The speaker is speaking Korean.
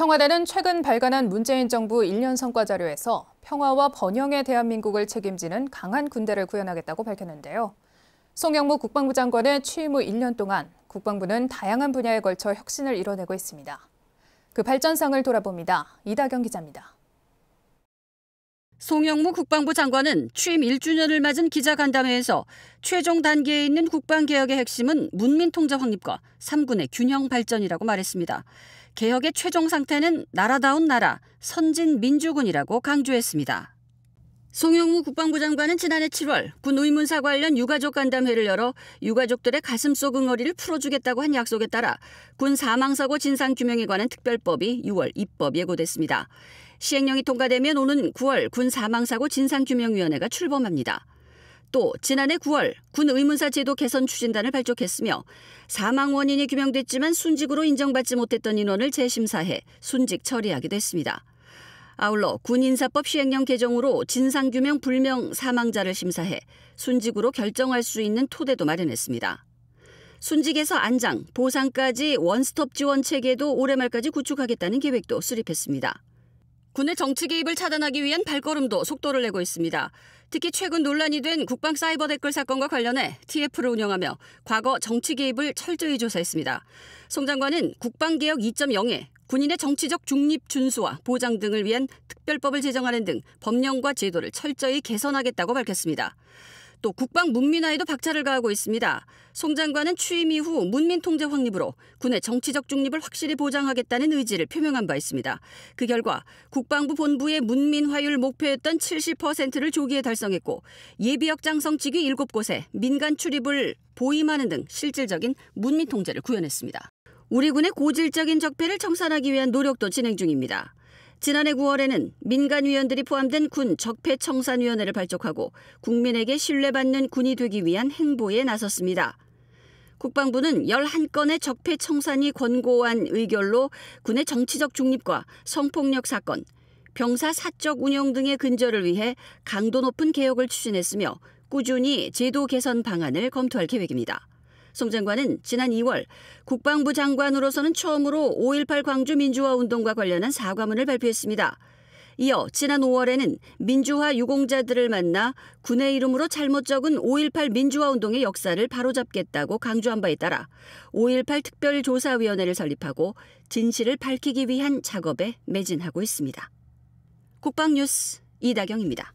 청와대는 최근 발간한 문재인 정부 1년 성과 자료에서 평화와 번영의 대한민국을 책임지는 강한 군대를 구현하겠다고 밝혔는데요. 송영무 국방부 장관의 취임 후 1년 동안 국방부는 다양한 분야에 걸쳐 혁신을 이뤄내고 있습니다. 그 발전상을 돌아봅니다. 이다경 기자입니다. 송영무 국방부 장관은 취임 1주년을 맞은 기자간담회에서 최종 단계에 있는 국방개혁의 핵심은 문민통제 확립과 3군의 균형 발전이라고 말했습니다. 개혁의 최종 상태는 나라다운 나라, 선진 민주군이라고 강조했습니다. 송영무 국방부 장관은 지난해 7월 군 의문사 관련 유가족 간담회를 열어 유가족들의 가슴속 응어리를 풀어주겠다고 한 약속에 따라 군 사망사고 진상규명에 관한 특별법이 6월 입법 예고됐습니다. 시행령이 통과되면 오는 9월 군 사망사고 진상규명위원회가 출범합니다. 또 지난해 9월 군 의문사 제도 개선 추진단을 발족했으며 사망 원인이 규명됐지만 순직으로 인정받지 못했던 인원을 재심사해 순직 처리하기도 했습니다. 아울러 군인사법 시행령 개정으로 진상규명 불명 사망자를 심사해 순직으로 결정할 수 있는 토대도 마련했습니다. 순직에서 안장, 보상까지 원스톱 지원 체계도 올해 말까지 구축하겠다는 계획도 수립했습니다. 군의 정치 개입을 차단하기 위한 발걸음도 속도를 내고 있습니다. 특히 최근 논란이 된 국방 사이버 댓글 사건과 관련해 TF를 운영하며 과거 정치 개입을 철저히 조사했습니다. 송 장관은 국방개혁 2.0에 군인의 정치적 중립 준수와 보장 등을 위한 특별법을 제정하는 등 법령과 제도를 철저히 개선하겠다고 밝혔습니다. 또 국방 문민화에도 박차를 가하고 있습니다. 송 장관은 취임 이후 문민 통제 확립으로 군의 정치적 중립을 확실히 보장하겠다는 의지를 표명한 바 있습니다. 그 결과 국방부 본부의 문민화율 목표였던 70%를 조기에 달성했고 예비역 장성직위 7곳에 민간 출입을 보임하는 등 실질적인 문민 통제를 구현했습니다. 우리 군의 고질적인 적폐를 청산하기 위한 노력도 진행 중입니다. 지난해 9월에는 민간위원들이 포함된 군 적폐청산위원회를 발족하고 국민에게 신뢰받는 군이 되기 위한 행보에 나섰습니다. 국방부는 11건의 적폐청산이 권고한 의결로 군의 정치적 중립과 성폭력 사건, 병사 사적 운영 등의 근절을 위해 강도 높은 개혁을 추진했으며 꾸준히 제도 개선 방안을 검토할 계획입니다. 송 장관은 지난 2월 국방부 장관으로서는 처음으로 5.18 광주 민주화 운동과 관련한 사과문을 발표했습니다. 이어 지난 5월에는 민주화 유공자들을 만나 군의 이름으로 잘못 적은 5.18 민주화 운동의 역사를 바로잡겠다고 강조한 바에 따라 5.18 특별조사위원회를 설립하고 진실을 밝히기 위한 작업에 매진하고 있습니다. 국방뉴스 이다경입니다.